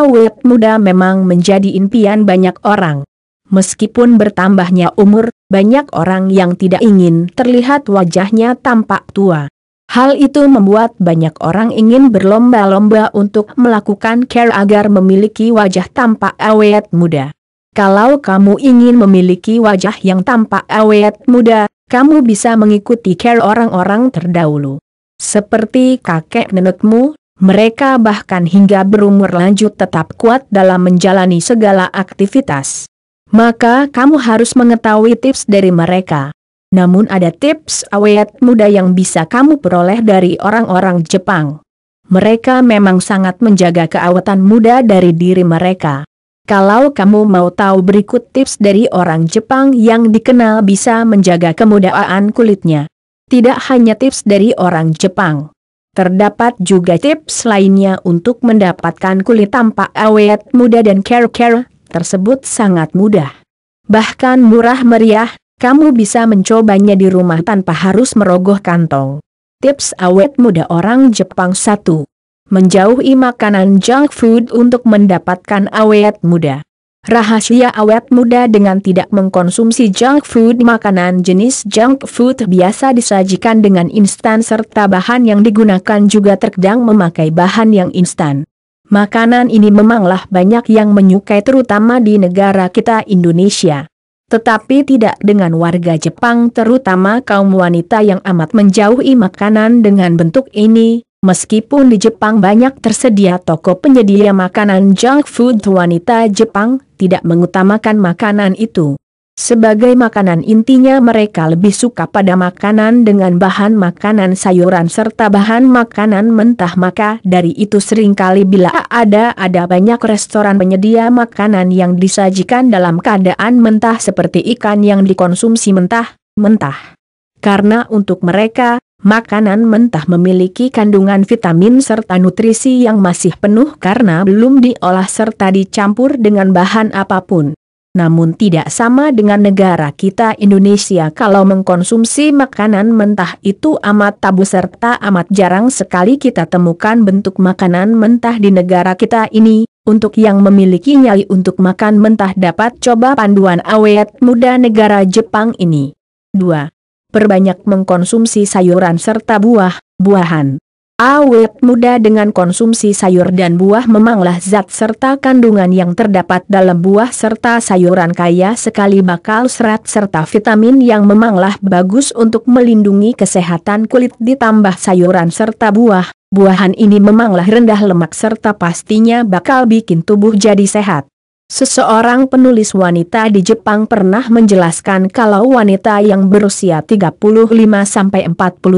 Awet muda memang menjadi impian banyak orang. Meskipun bertambahnya umur, banyak orang yang tidak ingin terlihat wajahnya tampak tua. Hal itu membuat banyak orang ingin berlomba-lomba untuk melakukan care agar memiliki wajah tampak awet muda. Kalau kamu ingin memiliki wajah yang tampak awet muda, kamu bisa mengikuti care orang-orang terdahulu. Seperti kakek nenekmu mereka bahkan hingga berumur lanjut tetap kuat dalam menjalani segala aktivitas. Maka kamu harus mengetahui tips dari mereka. Namun ada tips awet muda yang bisa kamu peroleh dari orang-orang Jepang. Mereka memang sangat menjaga keawetan muda dari diri mereka. Kalau kamu mau tahu berikut tips dari orang Jepang yang dikenal bisa menjaga kemudaan kulitnya. Tidak hanya tips dari orang Jepang. Terdapat juga tips lainnya untuk mendapatkan kulit tampak awet muda dan care-care, tersebut sangat mudah. Bahkan murah meriah, kamu bisa mencobanya di rumah tanpa harus merogoh kantong. Tips awet muda orang Jepang 1. Menjauhi makanan junk food untuk mendapatkan awet muda. Rahasia awet muda dengan tidak mengkonsumsi junk food Makanan jenis junk food biasa disajikan dengan instan serta bahan yang digunakan juga terkadang memakai bahan yang instan. Makanan ini memanglah banyak yang menyukai terutama di negara kita Indonesia. Tetapi tidak dengan warga Jepang terutama kaum wanita yang amat menjauhi makanan dengan bentuk ini, Meskipun di Jepang banyak tersedia toko penyedia makanan junk food wanita Jepang, tidak mengutamakan makanan itu. Sebagai makanan intinya mereka lebih suka pada makanan dengan bahan makanan sayuran serta bahan makanan mentah maka dari itu seringkali bila ada ada banyak restoran penyedia makanan yang disajikan dalam keadaan mentah seperti ikan yang dikonsumsi mentah, mentah. Karena untuk mereka, Makanan mentah memiliki kandungan vitamin serta nutrisi yang masih penuh karena belum diolah serta dicampur dengan bahan apapun. Namun tidak sama dengan negara kita Indonesia kalau mengkonsumsi makanan mentah itu amat tabu serta amat jarang sekali kita temukan bentuk makanan mentah di negara kita ini. Untuk yang memiliki nyali untuk makan mentah dapat coba panduan awet muda negara Jepang ini. 2 perbanyak mengkonsumsi sayuran serta buah, buahan. Awet muda dengan konsumsi sayur dan buah memanglah zat serta kandungan yang terdapat dalam buah serta sayuran kaya sekali bakal serat serta vitamin yang memanglah bagus untuk melindungi kesehatan kulit ditambah sayuran serta buah, buahan ini memanglah rendah lemak serta pastinya bakal bikin tubuh jadi sehat. Seseorang penulis wanita di Jepang pernah menjelaskan kalau wanita yang berusia 35-40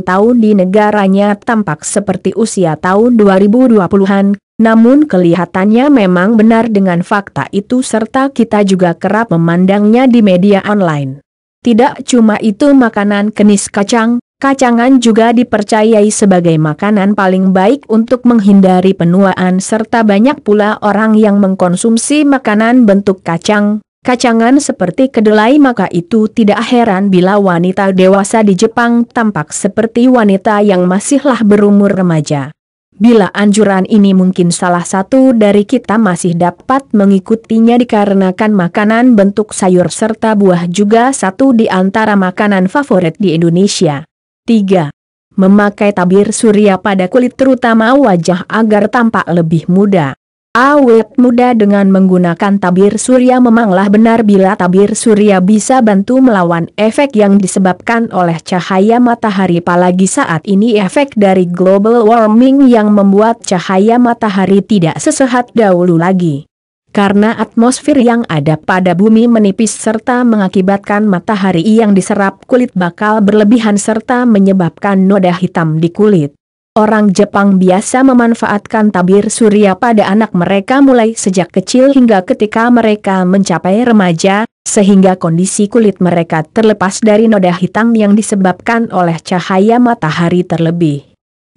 tahun di negaranya tampak seperti usia tahun 2020-an, namun kelihatannya memang benar dengan fakta itu serta kita juga kerap memandangnya di media online. Tidak cuma itu makanan kenis kacang, Kacangan juga dipercayai sebagai makanan paling baik untuk menghindari penuaan serta banyak pula orang yang mengkonsumsi makanan bentuk kacang. Kacangan seperti kedelai maka itu tidak heran bila wanita dewasa di Jepang tampak seperti wanita yang masihlah berumur remaja. Bila anjuran ini mungkin salah satu dari kita masih dapat mengikutinya dikarenakan makanan bentuk sayur serta buah juga satu di antara makanan favorit di Indonesia. 3. Memakai tabir surya pada kulit terutama wajah agar tampak lebih muda. Awet muda dengan menggunakan tabir surya memanglah benar bila tabir surya bisa bantu melawan efek yang disebabkan oleh cahaya matahari apalagi saat ini efek dari global warming yang membuat cahaya matahari tidak sesehat dahulu lagi karena atmosfer yang ada pada bumi menipis serta mengakibatkan matahari yang diserap kulit bakal berlebihan serta menyebabkan noda hitam di kulit. Orang Jepang biasa memanfaatkan tabir surya pada anak mereka mulai sejak kecil hingga ketika mereka mencapai remaja, sehingga kondisi kulit mereka terlepas dari noda hitam yang disebabkan oleh cahaya matahari terlebih.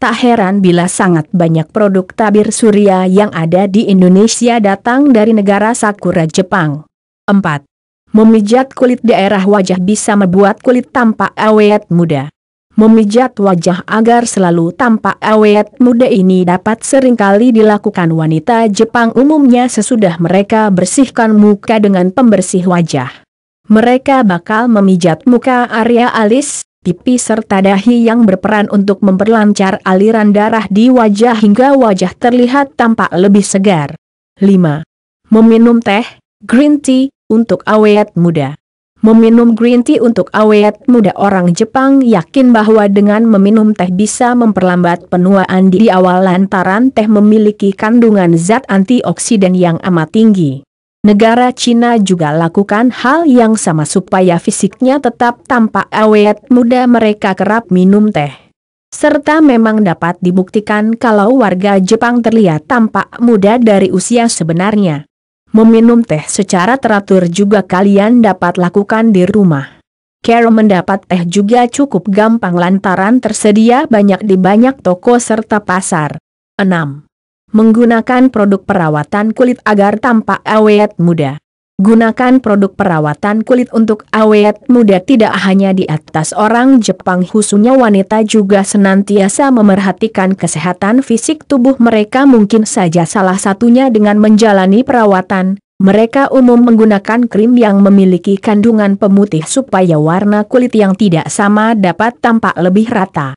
Tak heran bila sangat banyak produk tabir surya yang ada di Indonesia datang dari negara Sakura Jepang. 4. Memijat kulit daerah wajah bisa membuat kulit tampak awet muda. Memijat wajah agar selalu tampak awet muda ini dapat seringkali dilakukan wanita Jepang umumnya sesudah mereka bersihkan muka dengan pembersih wajah. Mereka bakal memijat muka area alis, pipi serta dahi yang berperan untuk memperlancar aliran darah di wajah hingga wajah terlihat tampak lebih segar. 5. Meminum teh, green tea, untuk awet muda. Meminum green tea untuk awet muda orang Jepang yakin bahwa dengan meminum teh bisa memperlambat penuaan di awal lantaran teh memiliki kandungan zat antioksidan yang amat tinggi. Negara Cina juga lakukan hal yang sama supaya fisiknya tetap tampak awet muda mereka kerap minum teh. Serta memang dapat dibuktikan kalau warga Jepang terlihat tampak muda dari usia sebenarnya. Meminum teh secara teratur juga kalian dapat lakukan di rumah. Cara mendapat teh juga cukup gampang lantaran tersedia banyak di banyak toko serta pasar. 6. Menggunakan produk perawatan kulit agar tampak awet muda. Gunakan produk perawatan kulit untuk awet muda tidak hanya di atas orang Jepang khususnya wanita juga senantiasa memerhatikan kesehatan fisik tubuh mereka mungkin saja salah satunya dengan menjalani perawatan. Mereka umum menggunakan krim yang memiliki kandungan pemutih supaya warna kulit yang tidak sama dapat tampak lebih rata.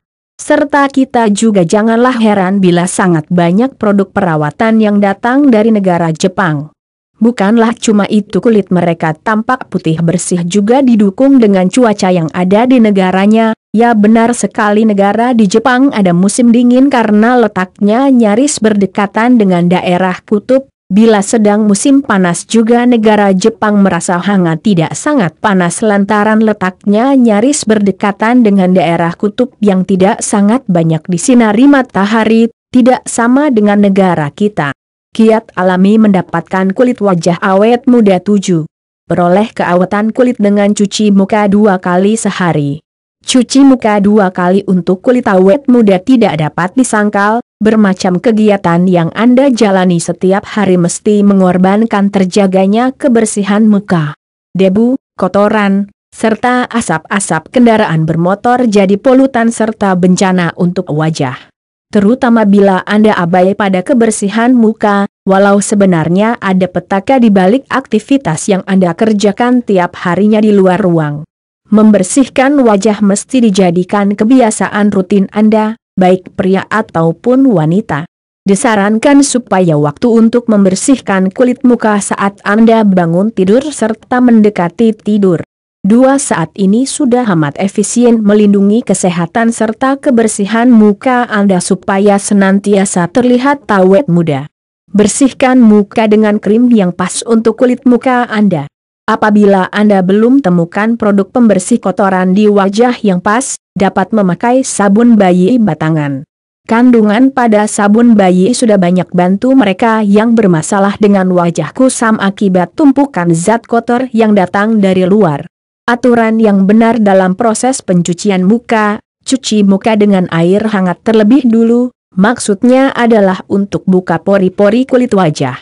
Serta kita juga janganlah heran bila sangat banyak produk perawatan yang datang dari negara Jepang. Bukanlah cuma itu kulit mereka tampak putih bersih juga didukung dengan cuaca yang ada di negaranya, ya benar sekali negara di Jepang ada musim dingin karena letaknya nyaris berdekatan dengan daerah kutub, Bila sedang musim panas juga negara Jepang merasa hangat tidak sangat panas lantaran letaknya nyaris berdekatan dengan daerah kutub yang tidak sangat banyak disinari matahari, tidak sama dengan negara kita. Kiat alami mendapatkan kulit wajah awet muda 7. Peroleh keawetan kulit dengan cuci muka dua kali sehari. Cuci muka dua kali untuk kulit awet muda tidak dapat disangkal, bermacam kegiatan yang Anda jalani setiap hari mesti mengorbankan terjaganya kebersihan muka. Debu, kotoran, serta asap-asap kendaraan bermotor jadi polutan serta bencana untuk wajah. Terutama bila Anda abai pada kebersihan muka, walau sebenarnya ada petaka di balik aktivitas yang Anda kerjakan tiap harinya di luar ruang. Membersihkan wajah mesti dijadikan kebiasaan rutin Anda, baik pria ataupun wanita. Disarankan supaya waktu untuk membersihkan kulit muka saat Anda bangun tidur serta mendekati tidur. Dua saat ini sudah amat efisien melindungi kesehatan serta kebersihan muka Anda supaya senantiasa terlihat tawet muda. Bersihkan muka dengan krim yang pas untuk kulit muka Anda. Apabila Anda belum temukan produk pembersih kotoran di wajah yang pas, dapat memakai sabun bayi batangan. Kandungan pada sabun bayi sudah banyak bantu mereka yang bermasalah dengan wajah kusam akibat tumpukan zat kotor yang datang dari luar. Aturan yang benar dalam proses pencucian muka, cuci muka dengan air hangat terlebih dulu, maksudnya adalah untuk buka pori-pori kulit wajah.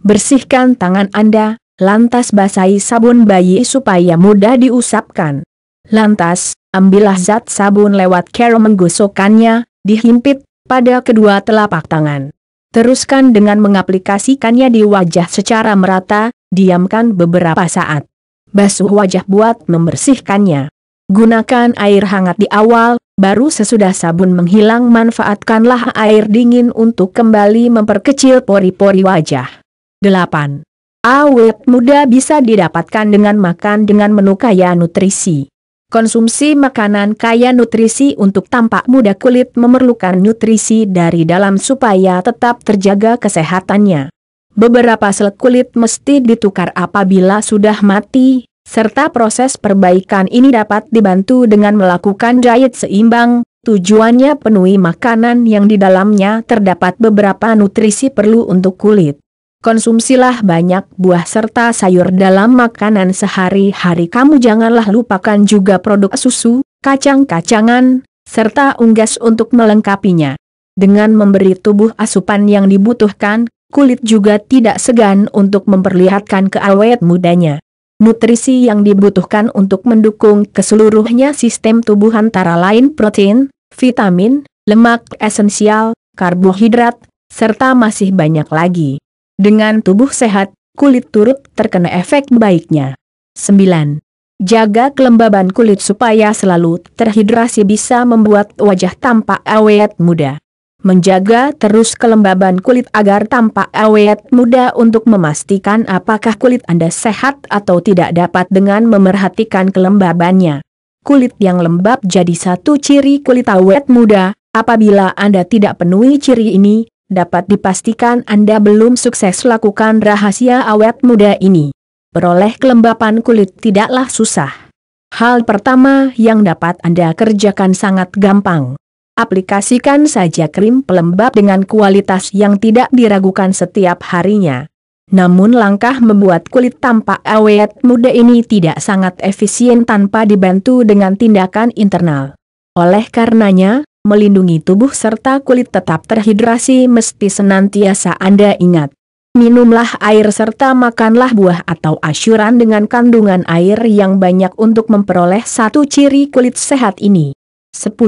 Bersihkan tangan Anda, lantas basahi sabun bayi supaya mudah diusapkan. Lantas, ambillah zat sabun lewat cara menggosokkannya, dihimpit, pada kedua telapak tangan. Teruskan dengan mengaplikasikannya di wajah secara merata, diamkan beberapa saat. Basuh wajah buat membersihkannya. Gunakan air hangat di awal, baru sesudah sabun menghilang manfaatkanlah air dingin untuk kembali memperkecil pori-pori wajah. 8. Awet muda bisa didapatkan dengan makan dengan menu kaya nutrisi. Konsumsi makanan kaya nutrisi untuk tampak muda kulit memerlukan nutrisi dari dalam supaya tetap terjaga kesehatannya. Beberapa sel kulit mesti ditukar apabila sudah mati, serta proses perbaikan ini dapat dibantu dengan melakukan diet seimbang, tujuannya penuhi makanan yang di dalamnya terdapat beberapa nutrisi perlu untuk kulit. Konsumsilah banyak buah serta sayur dalam makanan sehari-hari kamu janganlah lupakan juga produk susu, kacang-kacangan, serta unggas untuk melengkapinya. Dengan memberi tubuh asupan yang dibutuhkan, kulit juga tidak segan untuk memperlihatkan keawet mudanya. Nutrisi yang dibutuhkan untuk mendukung keseluruhnya sistem tubuh antara lain protein, vitamin, lemak esensial, karbohidrat, serta masih banyak lagi. Dengan tubuh sehat, kulit turut terkena efek baiknya. 9. Jaga kelembaban kulit supaya selalu terhidrasi bisa membuat wajah tampak awet muda. Menjaga terus kelembaban kulit agar tampak awet muda untuk memastikan apakah kulit Anda sehat atau tidak dapat dengan memerhatikan kelembabannya. Kulit yang lembab jadi satu ciri kulit awet muda, apabila Anda tidak penuhi ciri ini, dapat dipastikan Anda belum sukses lakukan rahasia awet muda ini. Peroleh kelembapan kulit tidaklah susah. Hal pertama yang dapat Anda kerjakan sangat gampang. Aplikasikan saja krim pelembab dengan kualitas yang tidak diragukan setiap harinya. Namun langkah membuat kulit tampak awet muda ini tidak sangat efisien tanpa dibantu dengan tindakan internal. Oleh karenanya, melindungi tubuh serta kulit tetap terhidrasi mesti senantiasa Anda ingat. Minumlah air serta makanlah buah atau asyuran dengan kandungan air yang banyak untuk memperoleh satu ciri kulit sehat ini. 10.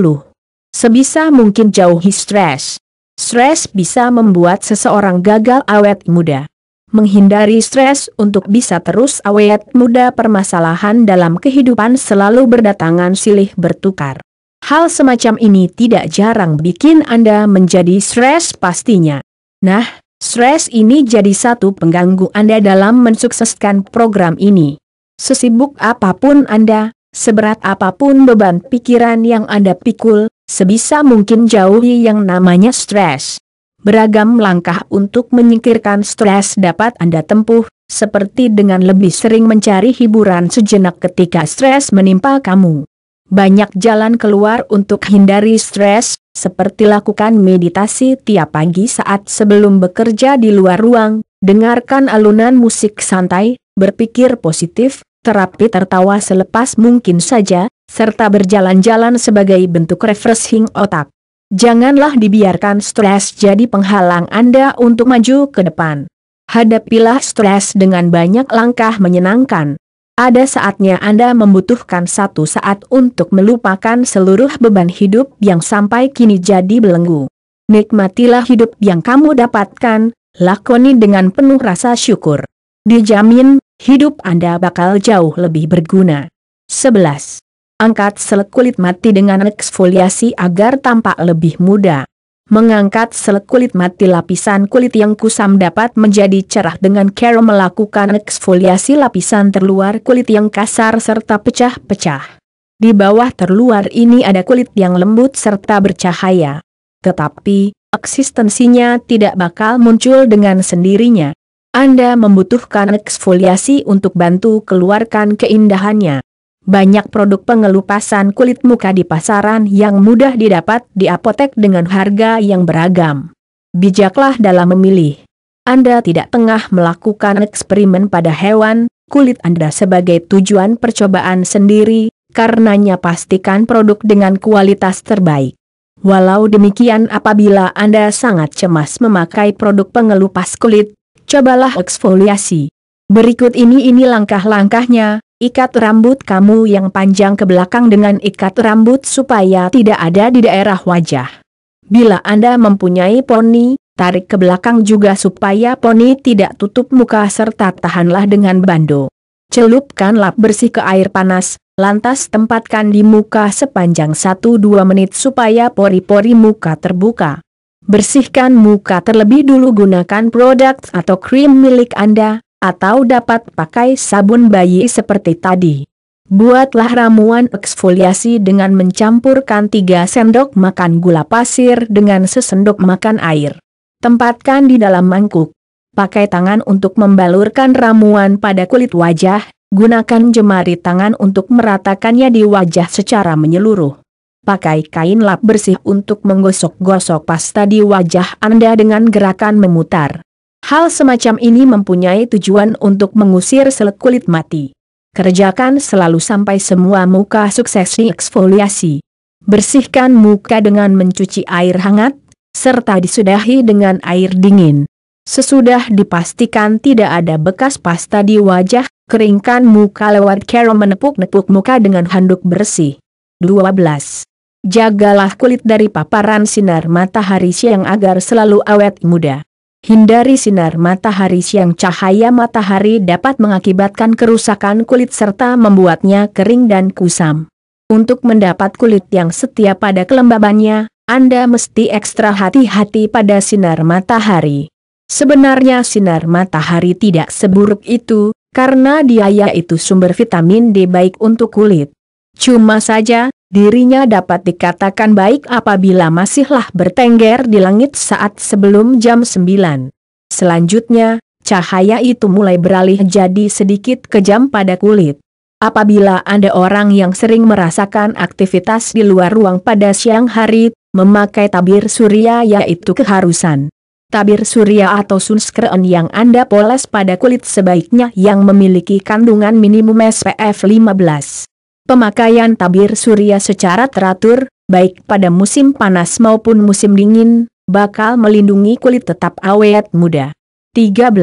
Sebisa mungkin jauhi stres. Stres bisa membuat seseorang gagal awet muda. Menghindari stres untuk bisa terus awet muda permasalahan dalam kehidupan selalu berdatangan silih bertukar. Hal semacam ini tidak jarang bikin Anda menjadi stres pastinya. Nah, stres ini jadi satu pengganggu Anda dalam mensukseskan program ini. Sesibuk apapun Anda, seberat apapun beban pikiran yang Anda pikul, sebisa mungkin jauhi yang namanya stres. Beragam langkah untuk menyingkirkan stres dapat Anda tempuh, seperti dengan lebih sering mencari hiburan sejenak ketika stres menimpa kamu. Banyak jalan keluar untuk hindari stres, seperti lakukan meditasi tiap pagi saat sebelum bekerja di luar ruang, dengarkan alunan musik santai, berpikir positif, terapi tertawa selepas mungkin saja, serta berjalan-jalan sebagai bentuk refreshing otak. Janganlah dibiarkan stres jadi penghalang Anda untuk maju ke depan. Hadapilah stres dengan banyak langkah menyenangkan. Ada saatnya Anda membutuhkan satu saat untuk melupakan seluruh beban hidup yang sampai kini jadi belenggu. Nikmatilah hidup yang kamu dapatkan, lakoni dengan penuh rasa syukur. Dijamin, hidup Anda bakal jauh lebih berguna. 11. Angkat sel kulit mati dengan eksfoliasi agar tampak lebih muda. Mengangkat sel kulit mati lapisan kulit yang kusam dapat menjadi cerah dengan cara melakukan eksfoliasi lapisan terluar kulit yang kasar serta pecah-pecah. Di bawah terluar ini ada kulit yang lembut serta bercahaya. Tetapi, eksistensinya tidak bakal muncul dengan sendirinya. Anda membutuhkan eksfoliasi untuk bantu keluarkan keindahannya. Banyak produk pengelupasan kulit muka di pasaran yang mudah didapat di apotek dengan harga yang beragam. Bijaklah dalam memilih. Anda tidak tengah melakukan eksperimen pada hewan, kulit Anda sebagai tujuan percobaan sendiri, karenanya pastikan produk dengan kualitas terbaik. Walau demikian apabila Anda sangat cemas memakai produk pengelupas kulit, cobalah eksfoliasi. Berikut ini ini langkah-langkahnya, Ikat rambut kamu yang panjang ke belakang dengan ikat rambut supaya tidak ada di daerah wajah. Bila Anda mempunyai poni, tarik ke belakang juga supaya poni tidak tutup muka serta tahanlah dengan bando. Celupkan lap bersih ke air panas, lantas tempatkan di muka sepanjang 1-2 menit supaya pori-pori muka terbuka. Bersihkan muka terlebih dulu gunakan produk atau krim milik Anda, atau dapat pakai sabun bayi seperti tadi. Buatlah ramuan eksfoliasi dengan mencampurkan 3 sendok makan gula pasir dengan sesendok makan air. Tempatkan di dalam mangkuk. Pakai tangan untuk membalurkan ramuan pada kulit wajah, gunakan jemari tangan untuk meratakannya di wajah secara menyeluruh. Pakai kain lap bersih untuk menggosok-gosok pasta di wajah Anda dengan gerakan memutar. Hal semacam ini mempunyai tujuan untuk mengusir sel kulit mati. Kerjakan selalu sampai semua muka sukses eksfoliasi. Bersihkan muka dengan mencuci air hangat, serta disudahi dengan air dingin. Sesudah dipastikan tidak ada bekas pasta di wajah, keringkan muka lewat care menepuk-nepuk muka dengan handuk bersih. 12. Jagalah kulit dari paparan sinar matahari siang agar selalu awet muda. Hindari sinar matahari siang cahaya matahari dapat mengakibatkan kerusakan kulit serta membuatnya kering dan kusam. Untuk mendapat kulit yang setia pada kelembabannya, Anda mesti ekstra hati-hati pada sinar matahari. Sebenarnya sinar matahari tidak seburuk itu, karena dia yaitu sumber vitamin D baik untuk kulit. Cuma saja, Dirinya dapat dikatakan baik apabila masihlah bertengger di langit saat sebelum jam 9. Selanjutnya, cahaya itu mulai beralih jadi sedikit kejam pada kulit. Apabila Anda orang yang sering merasakan aktivitas di luar ruang pada siang hari, memakai tabir surya yaitu keharusan. Tabir surya atau sunscreen yang Anda poles pada kulit sebaiknya yang memiliki kandungan minimum SPF 15. Pemakaian tabir surya secara teratur, baik pada musim panas maupun musim dingin, bakal melindungi kulit tetap awet muda. 13.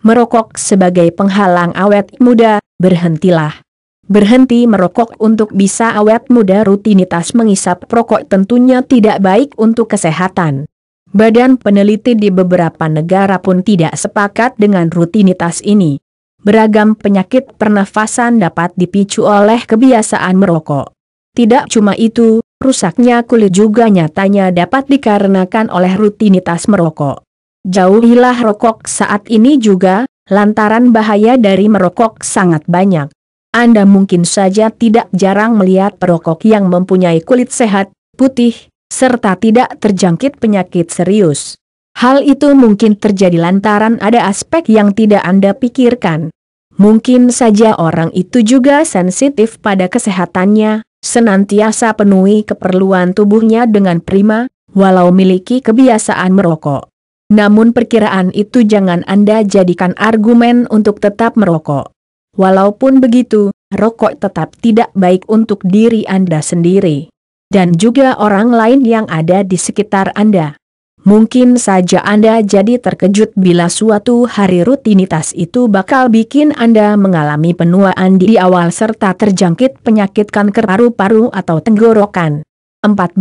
Merokok sebagai penghalang awet muda, berhentilah. Berhenti merokok untuk bisa awet muda rutinitas mengisap rokok tentunya tidak baik untuk kesehatan. Badan peneliti di beberapa negara pun tidak sepakat dengan rutinitas ini. Beragam penyakit pernafasan dapat dipicu oleh kebiasaan merokok. Tidak cuma itu, rusaknya kulit juga nyatanya dapat dikarenakan oleh rutinitas merokok. Jauhilah rokok saat ini juga, lantaran bahaya dari merokok sangat banyak. Anda mungkin saja tidak jarang melihat perokok yang mempunyai kulit sehat, putih, serta tidak terjangkit penyakit serius. Hal itu mungkin terjadi lantaran ada aspek yang tidak Anda pikirkan. Mungkin saja orang itu juga sensitif pada kesehatannya, senantiasa penuhi keperluan tubuhnya dengan prima, walau miliki kebiasaan merokok. Namun perkiraan itu jangan Anda jadikan argumen untuk tetap merokok. Walaupun begitu, rokok tetap tidak baik untuk diri Anda sendiri. Dan juga orang lain yang ada di sekitar Anda. Mungkin saja Anda jadi terkejut bila suatu hari rutinitas itu bakal bikin Anda mengalami penuaan di awal serta terjangkit penyakit kanker paru-paru atau tenggorokan. 14.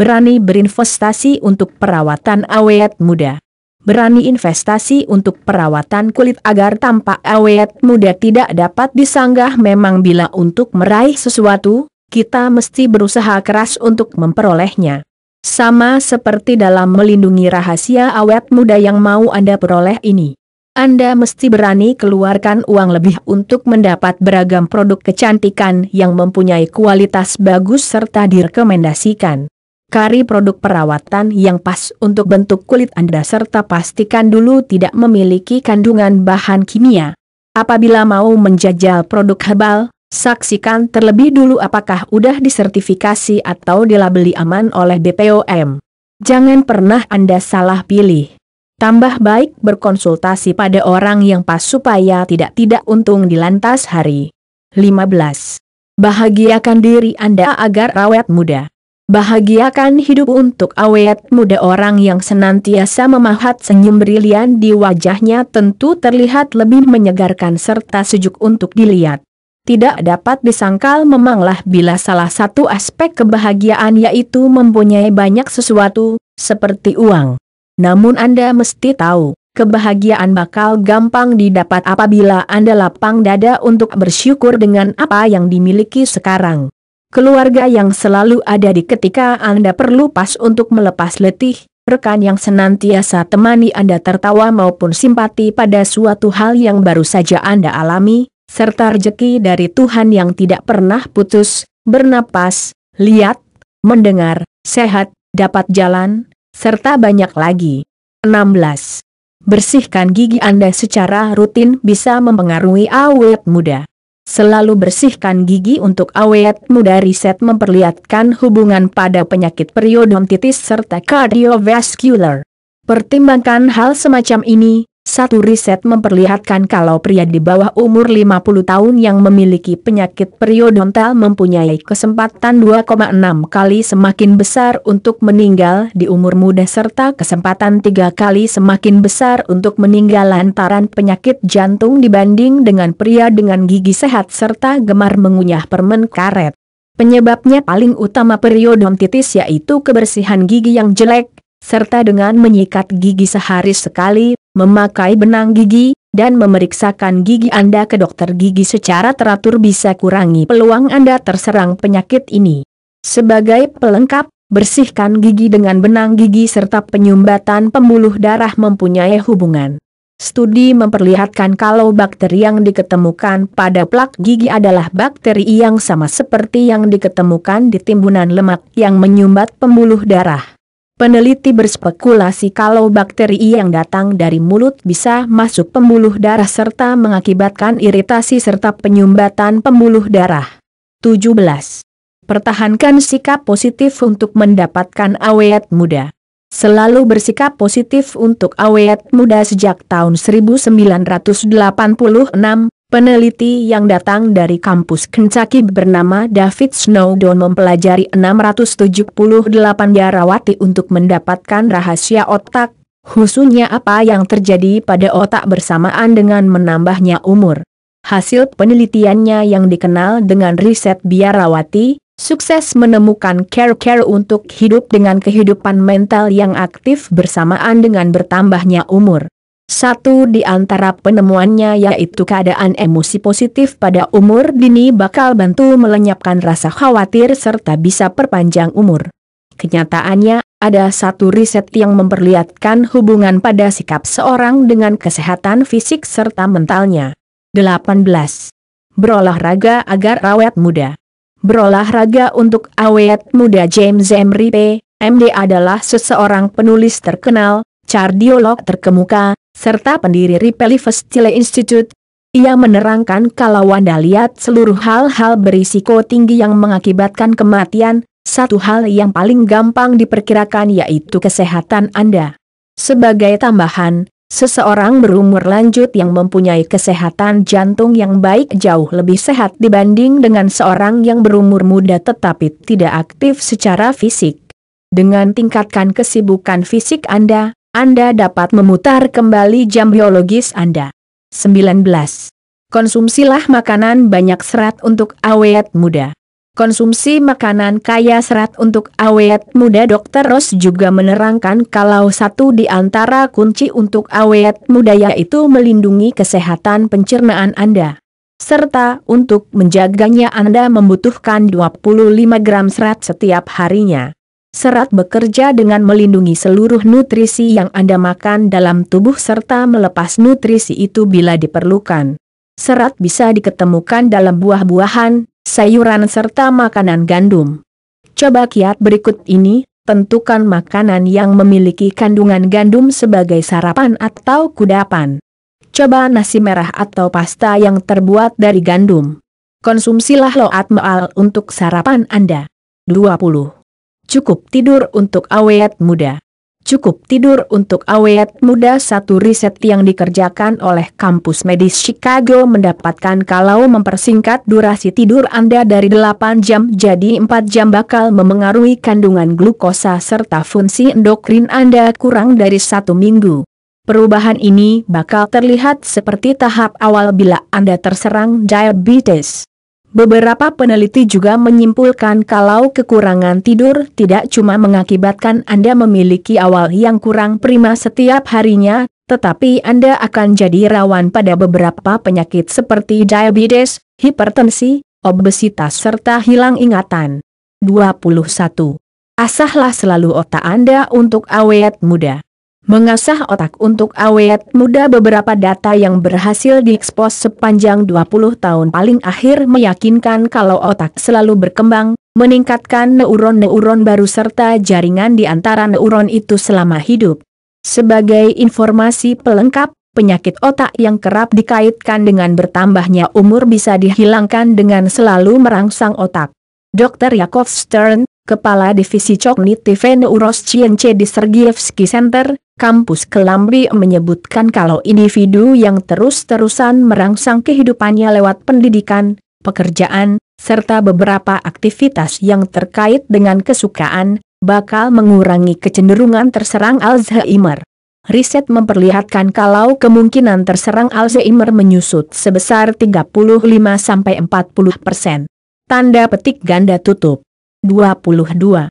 Berani berinvestasi untuk perawatan awet muda. Berani investasi untuk perawatan kulit agar tampak awet muda tidak dapat disanggah memang bila untuk meraih sesuatu, kita mesti berusaha keras untuk memperolehnya. Sama seperti dalam melindungi rahasia awet muda yang mau Anda peroleh ini. Anda mesti berani keluarkan uang lebih untuk mendapat beragam produk kecantikan yang mempunyai kualitas bagus serta direkomendasikan. Kari produk perawatan yang pas untuk bentuk kulit Anda serta pastikan dulu tidak memiliki kandungan bahan kimia. Apabila mau menjajal produk herbal, Saksikan terlebih dulu apakah udah disertifikasi atau dilabeli aman oleh BPOM. Jangan pernah Anda salah pilih. Tambah baik berkonsultasi pada orang yang pas supaya tidak-tidak untung di lantas hari. 15. Bahagiakan diri Anda agar awet muda. Bahagiakan hidup untuk awet muda orang yang senantiasa memahat senyum brilian di wajahnya tentu terlihat lebih menyegarkan serta sejuk untuk dilihat tidak dapat disangkal memanglah bila salah satu aspek kebahagiaan yaitu mempunyai banyak sesuatu, seperti uang. Namun Anda mesti tahu, kebahagiaan bakal gampang didapat apabila Anda lapang dada untuk bersyukur dengan apa yang dimiliki sekarang. Keluarga yang selalu ada di ketika Anda perlu pas untuk melepas letih, rekan yang senantiasa temani Anda tertawa maupun simpati pada suatu hal yang baru saja Anda alami, serta rejeki dari Tuhan yang tidak pernah putus, bernapas, lihat, mendengar, sehat, dapat jalan, serta banyak lagi. 16. Bersihkan gigi Anda secara rutin bisa mempengaruhi awet muda. Selalu bersihkan gigi untuk awet muda riset memperlihatkan hubungan pada penyakit periodontitis serta kardiovaskular. Pertimbangkan hal semacam ini, satu riset memperlihatkan kalau pria di bawah umur 50 tahun yang memiliki penyakit periodontal mempunyai kesempatan 2,6 kali semakin besar untuk meninggal di umur muda serta kesempatan 3 kali semakin besar untuk meninggal lantaran penyakit jantung dibanding dengan pria dengan gigi sehat serta gemar mengunyah permen karet. Penyebabnya paling utama periodontitis yaitu kebersihan gigi yang jelek, serta dengan menyikat gigi sehari sekali, memakai benang gigi, dan memeriksakan gigi Anda ke dokter gigi secara teratur bisa kurangi peluang Anda terserang penyakit ini. Sebagai pelengkap, bersihkan gigi dengan benang gigi serta penyumbatan pembuluh darah mempunyai hubungan. Studi memperlihatkan kalau bakteri yang diketemukan pada plak gigi adalah bakteri yang sama seperti yang diketemukan di timbunan lemak yang menyumbat pembuluh darah. Peneliti berspekulasi kalau bakteri yang datang dari mulut bisa masuk pembuluh darah serta mengakibatkan iritasi serta penyumbatan pembuluh darah. 17. Pertahankan sikap positif untuk mendapatkan awet muda. Selalu bersikap positif untuk awet muda sejak tahun 1986, Peneliti yang datang dari kampus Kentucky bernama David Snowdon mempelajari 678 biarawati untuk mendapatkan rahasia otak, khususnya apa yang terjadi pada otak bersamaan dengan menambahnya umur. Hasil penelitiannya yang dikenal dengan riset biarawati, sukses menemukan care-care untuk hidup dengan kehidupan mental yang aktif bersamaan dengan bertambahnya umur. Satu di antara penemuannya yaitu keadaan emosi positif pada umur dini bakal bantu melenyapkan rasa khawatir serta bisa perpanjang umur. Kenyataannya, ada satu riset yang memperlihatkan hubungan pada sikap seorang dengan kesehatan fisik serta mentalnya. 18. Berolahraga agar awet muda Berolahraga untuk awet muda James Emery P. MD adalah seseorang penulis terkenal, kardiolog terkemuka, serta pendiri Ripelivus Chile Institute, ia menerangkan kalau Wanda lihat seluruh hal-hal berisiko tinggi yang mengakibatkan kematian, satu hal yang paling gampang diperkirakan yaitu kesehatan Anda. Sebagai tambahan, Seseorang berumur lanjut yang mempunyai kesehatan jantung yang baik jauh lebih sehat dibanding dengan seorang yang berumur muda tetapi tidak aktif secara fisik. Dengan tingkatkan kesibukan fisik Anda, anda dapat memutar kembali jam biologis Anda. 19. Konsumsilah makanan banyak serat untuk awet muda. Konsumsi makanan kaya serat untuk awet muda Dr. Ros juga menerangkan kalau satu di antara kunci untuk awet muda yaitu melindungi kesehatan pencernaan Anda. Serta untuk menjaganya Anda membutuhkan 25 gram serat setiap harinya. Serat bekerja dengan melindungi seluruh nutrisi yang Anda makan dalam tubuh serta melepas nutrisi itu bila diperlukan. Serat bisa diketemukan dalam buah-buahan, sayuran serta makanan gandum. Coba kiat berikut ini, tentukan makanan yang memiliki kandungan gandum sebagai sarapan atau kudapan. Coba nasi merah atau pasta yang terbuat dari gandum. Konsumsilah loat meal untuk sarapan Anda. 20. Cukup tidur untuk awet muda. Cukup tidur untuk awet muda satu riset yang dikerjakan oleh kampus medis Chicago mendapatkan kalau mempersingkat durasi tidur Anda dari 8 jam jadi 4 jam bakal memengaruhi kandungan glukosa serta fungsi endokrin Anda kurang dari satu minggu. Perubahan ini bakal terlihat seperti tahap awal bila Anda terserang diabetes. Beberapa peneliti juga menyimpulkan kalau kekurangan tidur tidak cuma mengakibatkan Anda memiliki awal yang kurang prima setiap harinya, tetapi Anda akan jadi rawan pada beberapa penyakit seperti diabetes, hipertensi, obesitas serta hilang ingatan. 21. Asahlah selalu otak Anda untuk awet muda. Mengasah otak untuk awet muda beberapa data yang berhasil diekspos sepanjang 20 tahun paling akhir meyakinkan kalau otak selalu berkembang, meningkatkan neuron-neuron baru serta jaringan di antara neuron itu selama hidup. Sebagai informasi pelengkap, penyakit otak yang kerap dikaitkan dengan bertambahnya umur bisa dihilangkan dengan selalu merangsang otak. Dr. Yakov Stern, Kepala Divisi Cognitive Neuroscience di Sergievsky Center, Kampus Kelambi menyebutkan kalau individu yang terus-terusan merangsang kehidupannya lewat pendidikan, pekerjaan, serta beberapa aktivitas yang terkait dengan kesukaan, bakal mengurangi kecenderungan terserang Alzheimer. Riset memperlihatkan kalau kemungkinan terserang Alzheimer menyusut sebesar 35-40 persen. Tanda petik ganda tutup. 22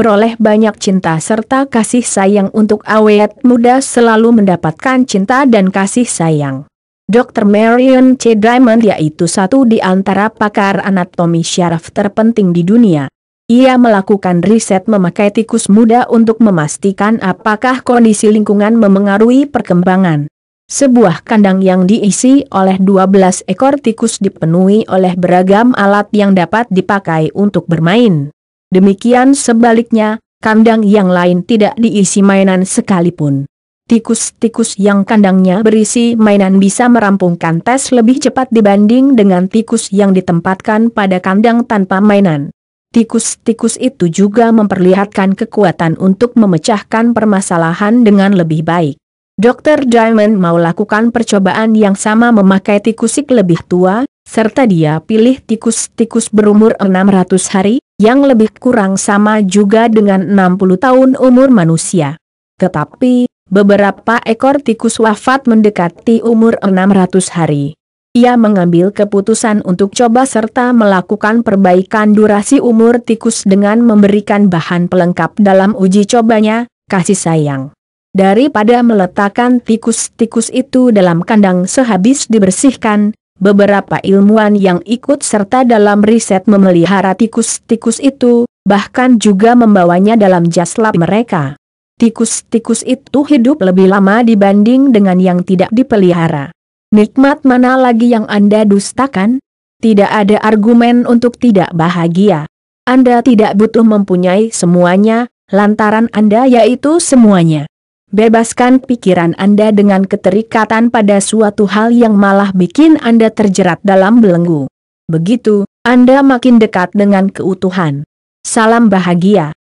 peroleh banyak cinta serta kasih sayang untuk awet muda selalu mendapatkan cinta dan kasih sayang. Dr. Marion C. Diamond yaitu satu di antara pakar anatomi syaraf terpenting di dunia. Ia melakukan riset memakai tikus muda untuk memastikan apakah kondisi lingkungan memengaruhi perkembangan. Sebuah kandang yang diisi oleh 12 ekor tikus dipenuhi oleh beragam alat yang dapat dipakai untuk bermain. Demikian sebaliknya, kandang yang lain tidak diisi mainan sekalipun. Tikus-tikus yang kandangnya berisi mainan bisa merampungkan tes lebih cepat dibanding dengan tikus yang ditempatkan pada kandang tanpa mainan. Tikus-tikus itu juga memperlihatkan kekuatan untuk memecahkan permasalahan dengan lebih baik. Dr. Diamond mau lakukan percobaan yang sama memakai tikusik lebih tua, serta dia pilih tikus-tikus berumur 600 hari, yang lebih kurang sama juga dengan 60 tahun umur manusia. Tetapi, beberapa ekor tikus wafat mendekati umur 600 hari. Ia mengambil keputusan untuk coba serta melakukan perbaikan durasi umur tikus dengan memberikan bahan pelengkap dalam uji cobanya, kasih sayang. Daripada meletakkan tikus-tikus itu dalam kandang sehabis dibersihkan, Beberapa ilmuwan yang ikut serta dalam riset memelihara tikus-tikus itu, bahkan juga membawanya dalam jas lab mereka. Tikus-tikus itu hidup lebih lama dibanding dengan yang tidak dipelihara. Nikmat mana lagi yang Anda dustakan? Tidak ada argumen untuk tidak bahagia. Anda tidak butuh mempunyai semuanya, lantaran Anda yaitu semuanya. Bebaskan pikiran Anda dengan keterikatan pada suatu hal yang malah bikin Anda terjerat dalam belenggu. Begitu, Anda makin dekat dengan keutuhan. Salam bahagia.